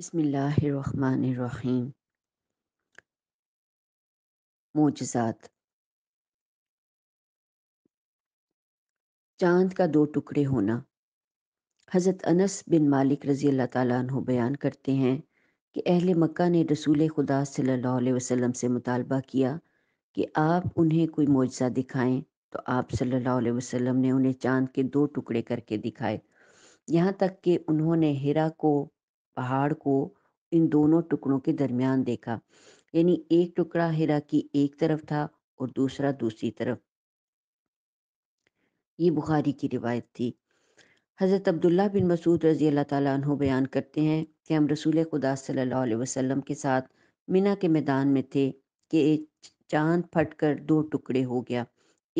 बसमीम मोजात चांद का दो टुकड़े होना हज़रत अनस बिन मालिक रज़ी अल्लाह बयान करते हैं कि अहल मक्का ने रसूल खुदा सल्लल्लाहु अलैहि वसल्लम से मुतालबा किया कि आप उन्हें कोई मुआजा दिखाएं तो आप सल्लल्लाहु अलैहि वसल्लम ने उन्हें चांद के दो टुकड़े करके दिखाए यहाँ तक कि उन्होंने हिरा को पहाड़ को इन दोनों टुकड़ों के दरमियान देखा यानी एक टुकड़ा हिरा की एक तरफ था और दूसरा दूसरी तरफ ये बुखारी की रिवायत थी हज़रत अब्दुल्ला बिन मसूद रजी अल्लाह ताली बयान करते हैं कि हम रसूल खुदा सल्लल्लाहु अलैहि वसल्लम के साथ मीना के मैदान में थे कि एक चांद फट कर दो टुकड़े हो गया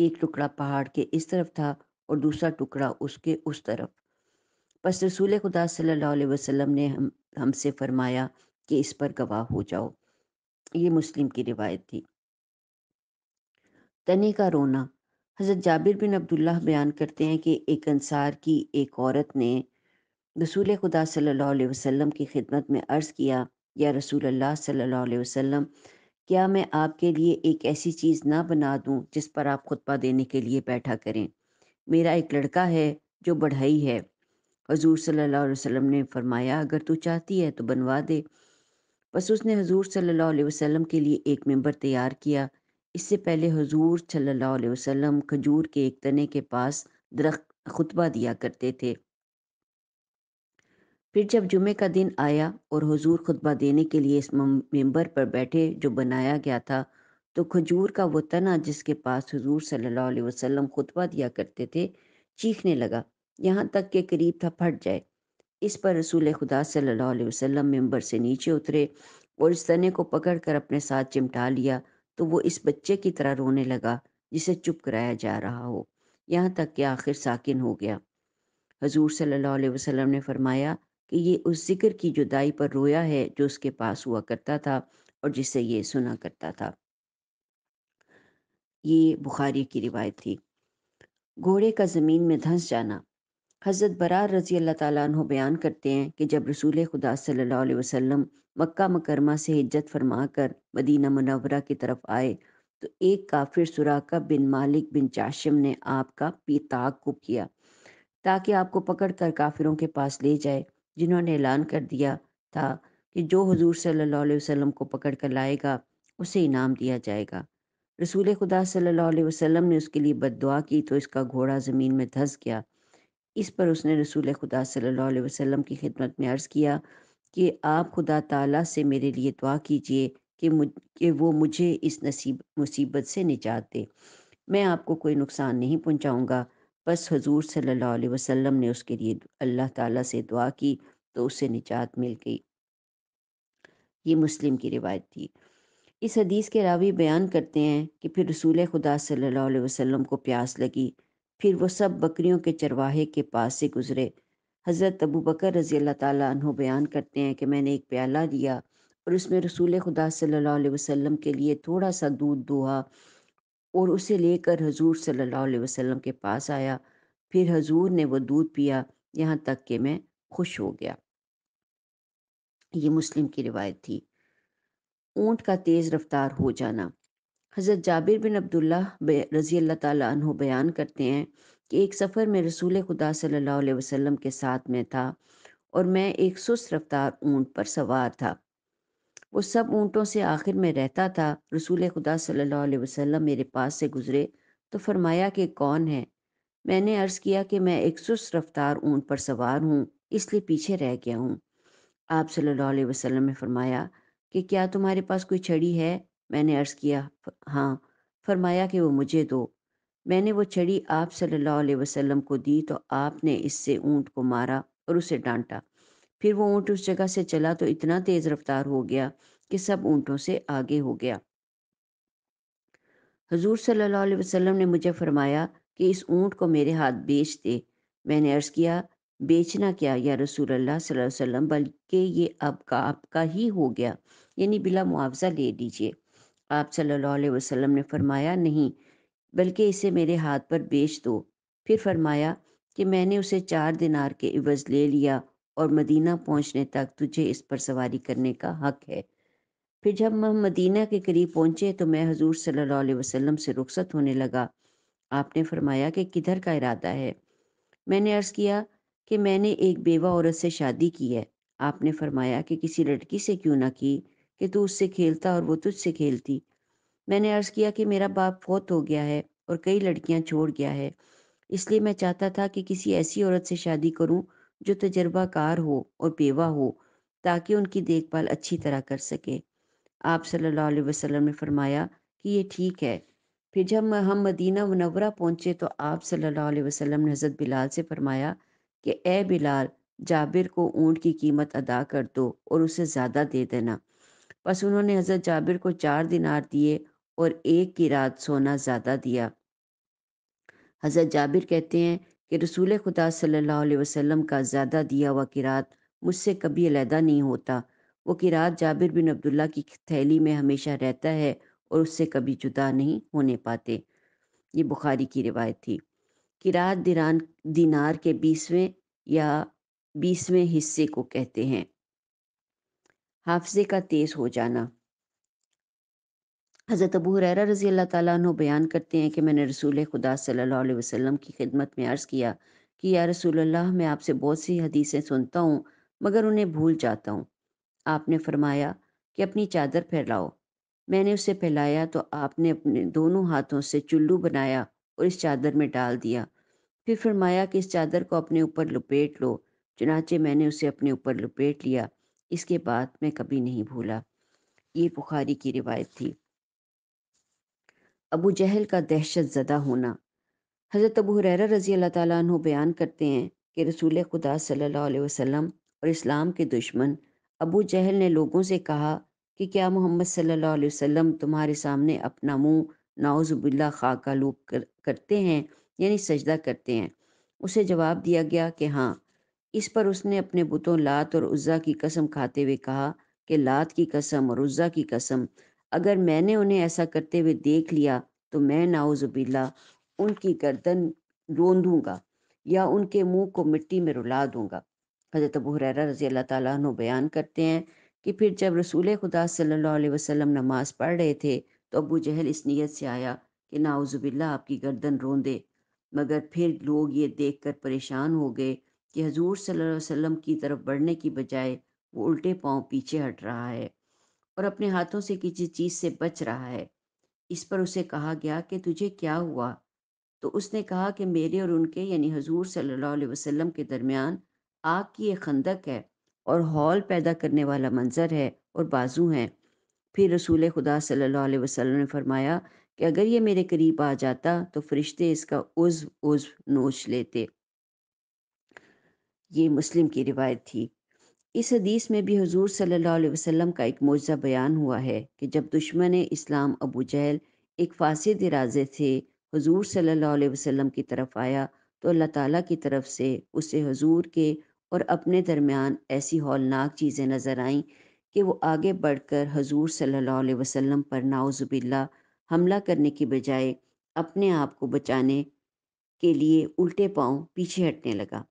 एक टुकड़ा पहाड़ के इस तरफ था और दूसरा टुकड़ा उसके उस तरफ बस रसूल खुदा सल्लल्लाहु अलैहि वसल्लम ने हम हमसे फरमाया कि इस पर गवाह हो जाओ ये मुस्लिम की रिवायत थी तने का रोना हज़रत जाबिर बिन अब्दुल्ला बयान करते हैं कि एक अंसार की एक औरत ने रसूल खुदा सल्लल्लाहु अलैहि वसल्लम की खिदमत में अर्ज़ किया या रसूल अल्लाह सल्लल्लाहु अलैहि वसल्लम क्या मैं आपके लिए एक ऐसी चीज़ ना बना दूँ जिस पर आप खुतबा देने के लिए बैठा करें मेरा एक लड़का है जो बढ़ई है हजूर सल्लल्लाहु अलैहि वसल्लम ने फरमाया अगर तू चाहती है तो बनवा दे बस उसने हजूर सल्लल्लाहु अलैहि वसल्लम के लिए एक मेंबर तैयार किया इससे पहले हजूर सल्लल्लाहु अलैहि वसल्लम खजूर के एक तने के पास दरख्त खुतबा दिया करते थे फिर जब जुमे का दिन आया और हजूर खुतबा देने के लिए इस मेंबर पर बैठे जो बनाया गया था तो खजूर का वो तना जिसके पास हजूर सल्लल्लाहु अलैहि वसल्लम खुतबा दिया करते थे चीखने लगा यहाँ तक के करीब था फट जाए इस पर रसूल खुदा सल्लल्लाहु अलैहि वसल्लम मेंबर से नीचे उतरे और इस तने को पकड़ कर अपने साथ चिमटा लिया तो वो इस बच्चे की तरह रोने लगा जिसे चुप कराया जा रहा हो यहाँ तक के आखिर साकिन हो गया हजूर सल्लल्लाहु अलैहि ने फरमाया कि ये उस जिक्र की जुदाई पर रोया है जो उसके पास हुआ करता था और जिसे ये सुना करता था ये बुखारी की रिवायत थी घोड़े का ज़मीन में धंस जाना हज़रत बरार रजी अल्लाह ताली बयान करते हैं कि जब रसूल खुदा सल्ला वसम मक्का मकरमा से हिज्जत फरमा कर मदीना मनवरा की तरफ आए तो एक काफिर सुराका बिन मालिक बिन चाशम ने आपका पीताक को किया ताकि आपको पकड़ कर काफिरों के पास ले जाए जिन्होंने ऐलान कर दिया था कि जो हजूर सल्ला वसम को पकड़ कर लाएगा उसे इनाम दिया जाएगा रसूल खुदा सल्ला वसलम ने उसके लिए बद की तो इसका घोड़ा ज़मीन में धंस गया इस पर उसने रसूल खुदा सल्लल्लाहु अलैहि वसल्लम की खिदमत में अर्ज़ किया कि आप खुदा ताला से मेरे लिए दुआ कीजिए कि मुझ कि वो मुझे इस नसीब मुसीबत से निजात दे मैं आपको कोई नुकसान नहीं पहुंचाऊंगा बस हजूर सल्लल्लाहु अलैहि वसल्लम ने उसके लिए अल्लाह ताला से दुआ की तो उसे निजात मिल गई ये मुस्लिम की रिवायत थी इस हदीस के रावी बयान करते हैं कि फिर रसूल खुदा सल्लल्लाहु अलैहि वसल्लम को प्यास लगी फिर वो सब बकरियों के चरवाहे के पास से गुजरे हज़रत अबू बकर रज़ी अल्लाह तु बयान करते हैं कि मैंने एक प्याला लिया और उसमें रसूल खुदा सल्ला वसम के लिए थोड़ा सा दूध दुहा और उसे लेकर हजूर सल्ला वसम के पास आया फिर हजूर ने वह दूध पिया यहाँ तक कि मैं खुश हो गया ये मुस्लिम की रिवायत थी ऊंट का तेज़ रफ्तार हो जाना हज़रत जाबिर बिन अब्दुल्ला रज़ी अल्लाह तु बयान करते हैं कि एक सफ़र में रसूल खुदा सल्लल्लाहु अलैहि वसल्लम के साथ में था और मैं एक सुस्त रफ्तार ऊँट पर सवार था वो सब ऊँटों से आखिर में रहता था रसूल खुदा सल्लल्लाहु अलैहि वसल्लम मेरे पास से गुज़रे तो फरमाया कि कौन है मैंने अर्ज़ किया कि मैं एक सुस्त रफ्तार ऊँट पर सवार हूँ इसलिए पीछे रह गया हूँ आप सल्लल्लाहु अलैहि वसल्लम ने फरमाया कि क्या तुम्हारे पास कोई छड़ी है मैंने अर्ज़ किया हाँ फरमाया कि वो मुझे दो मैंने वो छड़ी आप सल्लल्लाहु अलैहि वसल्लम को दी तो आपने इससे ऊँट को मारा और उसे डांटा फिर वो ऊँट उस जगह से चला तो इतना तेज़ रफ्तार हो गया कि सब ऊँटों से आगे हो गया हजूर सल्लल्लाहु अलैहि वसल्लम ने मुझे फरमाया कि इस ऊँट को मेरे हाथ बेच दे मैंने अर्ज़ किया बेचना क्या या रसूल अल्लाह सल्लल्लाहु अलैहि वसल्लम बल्कि ये आपका आपका ही हो गया यानी बिला मुआवजा ले लीजिए आप सल्लल्लाहु अलैहि वसल्लम ने फरमाया नहीं बल्कि इसे मेरे हाथ पर बेच दो फिर फरमाया कि मैंने उसे चार दिनार के इवज़ ले लिया और मदीना पहुंचने तक तुझे इस पर सवारी करने का हक है फिर जब हम मदीना के करीब पहुंचे तो मैं हजूर सल्लल्लाहु अलैहि वसल्लम से रुखसत होने लगा आपने फरमाया कि किधर का इरादा है मैंने अर्ज़ किया कि मैंने एक बेवा औरत से शादी की है आपने फरमाया कि किसी लड़की से क्यों ना की कि तू उससे खेलता और वो तुझसे खेलती मैंने अर्ज़ किया कि मेरा बाप फौत हो गया है और कई लड़कियां छोड़ गया है इसलिए मैं चाहता था कि किसी ऐसी औरत से शादी करूं जो तजर्बाकार हो और बेवा हो ताकि उनकी देखभाल अच्छी तरह कर सके आप सल्लल्लाहु अलैहि वसल्लम ने फरमाया कि ये ठीक है फिर जब हम मदीना मुनवरा पहुँचे तो आप सल्लल्लाहु अलैहि वसल्लम ने हज़रत बिलाल से फरमाया कि ए बिलाल जाबिर को ऊँट की कीमत अदा कर दो और उसे ज़्यादा दे देना बस उन्होंने हज़रत जाबिर को चार दिनार दिए और एक की रात सोना ज़्यादा दिया हज़रत जाबिर कहते हैं कि रसूल खुदा सल्लल्लाहु अलैहि वसल्लम का ज़्यादा दिया हुआ किरात मुझसे कभी अलहदा नहीं होता वो किरात जाबिर बिन अब्दुल्ला की थैली में हमेशा रहता है और उससे कभी जुदा नहीं होने पाते ये बुखारी की रिवायत थी किरात दीरान दिनार के बीसवें या बीसवें हिस्से को कहते हैं हाफजे का तेज हो जाना हज़रत अबू हुररा रजी अल्लाह ताली बयान करते हैं कि मैंने रसूल खुदा सल्लल्लाहु अलैहि वसल्लम की खिदमत में अर्ज़ किया कि या रसूल अल्लाह मैं आपसे बहुत सी हदीसें सुनता हूँ मगर उन्हें भूल जाता हूँ आपने फरमाया कि अपनी चादर फैलाओ मैंने उसे फैलाया तो आपने अपने दोनों हाथों से चुल्लू बनाया और इस चादर में डाल दिया फिर फरमाया कि इस चादर को अपने ऊपर लपेट लो चुनाचे मैंने उसे अपने ऊपर लपेट लिया इसके बाद मैं कभी नहीं भूला ये बुखारी की रिवायत थी अबू जहल का दहशत ज़दा होना हज़रत अबू हुरैरा रज़ी अल्लाह बयान करते हैं कि रसूल खुदा सल्लल्लाहु अलैहि वसल्लम और इस्लाम के दुश्मन अबू जहल ने लोगों से कहा कि क्या मोहम्मद सल्लल्लाहु अलैहि वसल्लम तुम्हारे सामने अपना मुंह नाउजुबिल्ला खाका लूप कर, करते हैं यानी सजदा करते हैं उसे जवाब दिया गया कि हाँ इस पर उसने अपने बुतों लात और उज्जा की कसम खाते हुए कहा कि लात की कसम और उज्जा की कसम अगर मैंने उन्हें ऐसा करते हुए देख लिया तो मैं नाउजुबिल्ला उनकी गर्दन रोंदूंगा या उनके मुंह को मिट्टी में रुला दूंगा हज़रत अबू हुरैरा रजी अल्लाह ताला बयान करते हैं कि फिर जब रसूल खुदा सल्लल्लाहु अलैहि वसल्लम नमाज पढ़ रहे थे तो अबू जहल इस नीयत से आया कि नाउजुबिल्ला आपकी गर्दन रोंदे मगर फिर लोग ये देखकर परेशान हो गए कि हजूर सल्लल्लाहु अलैहि वसल्लम की तरफ बढ़ने की बजाय वो उल्टे पांव पीछे हट रहा है और अपने हाथों से किसी चीज़ से बच रहा है इस पर उसे कहा गया कि तुझे क्या हुआ तो उसने कहा कि मेरे और उनके यानी हजूर सल्लल्लाहु अलैहि वसल्लम के दरमियान आग की एक खंदक है और हॉल पैदा करने वाला मंजर है और बाजू हैं फिर रसूल खुदा सल्लल्लाहु अलैहि वसल्लम ने फरमाया कि अगर ये मेरे करीब आ जाता तो फरिश्ते इसका उज्व उज्व नोच लेते ये मुस्लिम की रिवायत थी इस हदीस में भी हजूर सल्लल्लाहु अलैहि वसल्लम का एक मुआजा बयान हुआ है कि जब दुश्मन इस्लाम अबू जहल एक फासद इराजे से हजूर सल्लल्लाहु अलैहि वसल्लम की तरफ आया तो अल्लाह ताला की तरफ से उसे हजूर के और अपने दरमियान ऐसी हौलनाक चीज़ें नज़र आईं कि वो आगे बढ़ कर हजूर सल्लल्लाहु अलैहि वसल्लम पर नाउजुबिल्ला हमला करने की बजाय अपने आप को बचाने के लिए उल्टे पाँव पीछे हटने लगा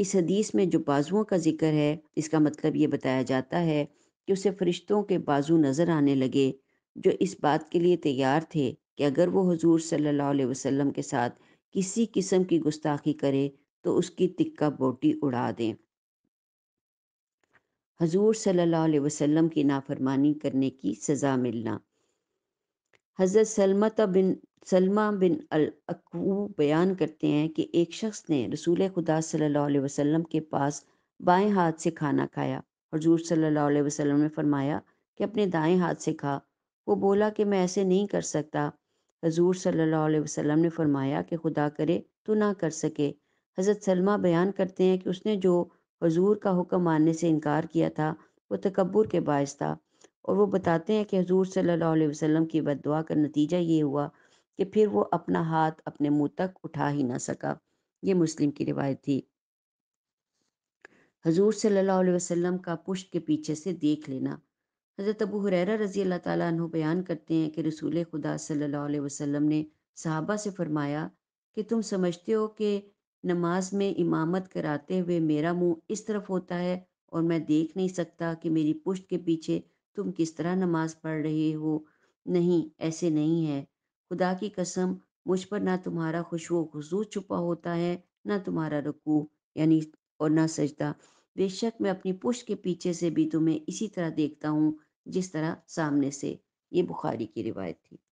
इस हदीस में जो बाजुओं का जिक्र है इसका मतलब ये बताया जाता है कि उसे फरिश्तों के बाजू नज़र आने लगे जो इस बात के लिए तैयार थे कि अगर वो हजूर सल्ला वसम के साथ किसी किस्म की गुस्ताखी करे तो उसकी तिक्का बोटी उड़ा दें हजूर सल्ला वसम की नाफरमानी करने की सज़ा मिलना हज़रत सलमत बिन सलमा बिन अलकू बयान करते हैं कि एक शख्स ने रसूल खुदा सल्लल्लाहु अलैहि वसल्लम के पास बाएं हाथ से खाना खाया हजूर सल्लल्लाहु अलैहि वसल्लम ने फरमाया कि अपने दाएं हाथ से खा वो बोला कि मैं ऐसे नहीं कर सकता हजूर सल्लल्लाहु अलैहि वसल्लम ने फरमाया कि खुदा करे तो ना कर सके हज़रत सलमा बयान करते हैं कि उसने जो हजूर का हुक्म मानने से इनकार किया था वो तकबर के बायस था और वो बताते हैं कि हजूर सल्लल्लाहु अलैहि वसल्लम की बददुआ का नतीजा ये हुआ कि फिर वो अपना हाथ अपने मुंह तक उठा ही ना सका ये मुस्लिम की रिवायत थी हजूर सल्लल्लाहु अलैहि वसल्लम का पुष्ट के पीछे से देख लेना हज़रत अबू हुरैरा रजी अल्लाह ताली बयान करते हैं कि रसूल खुदा सल्लल्लाहु अलैहि वसल्लम ने सहाबा से फरमाया कि तुम समझते हो कि नमाज में इमामत कराते हुए मेरा मुंह इस तरफ होता है और मैं देख नहीं सकता कि मेरी पुष्ट के पीछे तुम किस तरह नमाज पढ़ रहे हो नहीं ऐसे नहीं है खुदा की कसम मुझ पर ना तुम्हारा खुशबो खजू छुपा होता है ना तुम्हारा रकू यानी और ना सजदा बेशक मैं अपनी पुष्ट के पीछे से भी तुम्हें इसी तरह देखता हूँ जिस तरह सामने से ये बुखारी की रिवायत थी